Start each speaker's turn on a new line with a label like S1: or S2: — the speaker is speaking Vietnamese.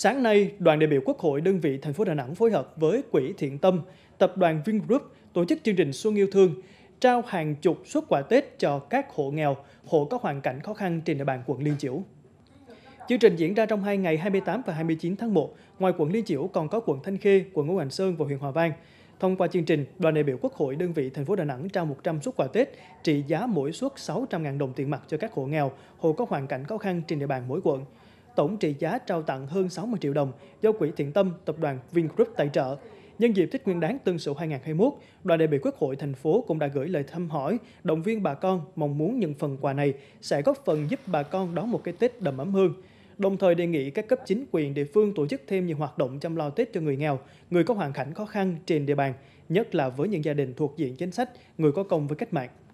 S1: Sáng nay, đoàn đại biểu Quốc hội đơn vị thành phố Đà Nẵng phối hợp với Quỹ Thiện Tâm, Tập đoàn Vingroup tổ chức chương trình Xuân yêu thương, trao hàng chục xuất quà Tết cho các hộ nghèo, hộ có hoàn cảnh khó khăn trên địa bàn quận Liên Chiểu. Chương trình diễn ra trong hai ngày 28 và 29 tháng 1. Ngoài quận Liên Chiểu còn có quận Thanh Khê, quận Ngũ Hành Sơn và huyện Hòa Vang. Thông qua chương trình, đoàn đại biểu Quốc hội đơn vị thành phố Đà Nẵng trao 100 suất quà Tết trị giá mỗi suất 600.000 đồng tiền mặt cho các hộ nghèo, hộ có hoàn cảnh khó khăn trên địa bàn mỗi quận tổng trị giá trao tặng hơn 60 triệu đồng do Quỹ Thiện Tâm Tập đoàn Vingroup tài trợ. Nhân dịp Tết Nguyên đáng Tân Sửu 2021, đoàn đại biểu Quốc hội thành phố cũng đã gửi lời thăm hỏi, động viên bà con mong muốn những phần quà này sẽ góp phần giúp bà con đón một cái Tết đầm ấm hơn. Đồng thời đề nghị các cấp chính quyền địa phương tổ chức thêm nhiều hoạt động chăm lo Tết cho người nghèo, người có hoàn cảnh khó khăn trên địa bàn, nhất là với những gia đình thuộc diện chính sách, người có công với cách mạng.